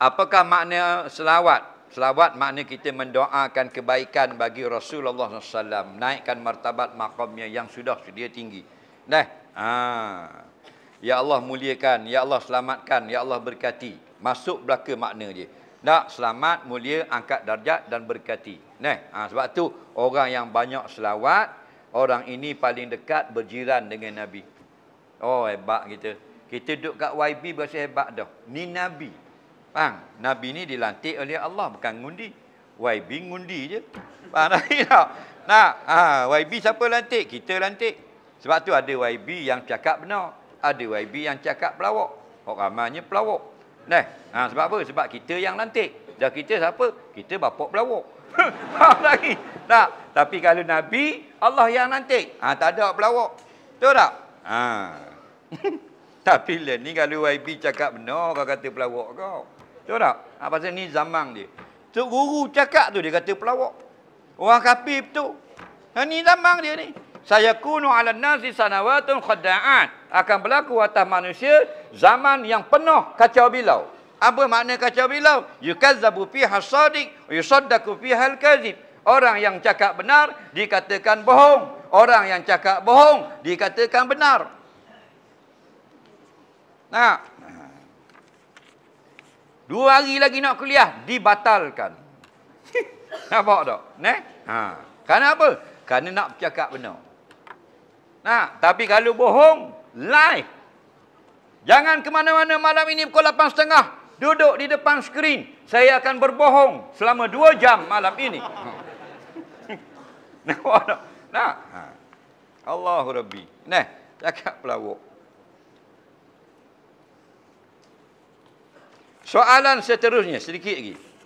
apakah makna selawat? Selawat makna kita mendoakan kebaikan bagi Rasulullah SAW. Naikkan martabat maqamnya yang sudah dia tinggi. Nah, Ha. Ya Allah muliakan. Ya Allah selamatkan. Ya Allah berkati. Masuk belaka makna dia. Nak selamat, mulia, angkat darjat dan berkati. Nah, ha, sebab tu orang yang banyak selawat, orang ini paling dekat berjiran dengan Nabi. Oh, hebat kita. Kita duduk kat YB berasa hebat dah. Ni Nabi. Faham? Nabi ni dilantik oleh Allah bukan ngundi. YB ngundi je. Faham tak? Nak. nak. Ha, YB siapa lantik? Kita lantik. Sebab tu ada YB yang cakap benar. Ada YB yang cakap pelawak. Orang ramainya pelawak. Nah, ha, sebab apa? Sebab kita yang lantik. Dah kita siapa? Kita bapak pelawak. Faham lagi? Tak. Tapi kalau Nabi, Allah yang lantik. Ha, tak ada pelawak. Betul tak? Ha. Tapi ni kalau YB cakap benar, kau kata pelawak kau. Tahu tak? Ha, pasal ni zaman dia. Tok guru cakap tu dia kata pelawak. Orang kafir betul. Ha, ni zaman dia ni. Saya kunu ala nasi sanawatun khada'at. Akan berlaku atas manusia zaman yang penuh kacau bilau. Apa makna kacau bilau? Yukazzabu fiha sadiq. Yusaddaku fiha hal kazib Orang yang cakap benar dikatakan bohong. Orang yang cakap bohong dikatakan benar. Nah. Dua hari lagi nak kuliah, dibatalkan. Nampak tak? Ne? Ha. Karena apa? Karena nak bercakap benar. Nah, tapi kalau bohong, lie. Jangan ke mana-mana malam ini pukul 8.30. Duduk di depan skrin. Saya akan berbohong selama 2 jam malam ini. Nampak tak? Nah. Allahu Rabbi. Ne? Cakap pelawak. Soalan seterusnya, sedikit lagi.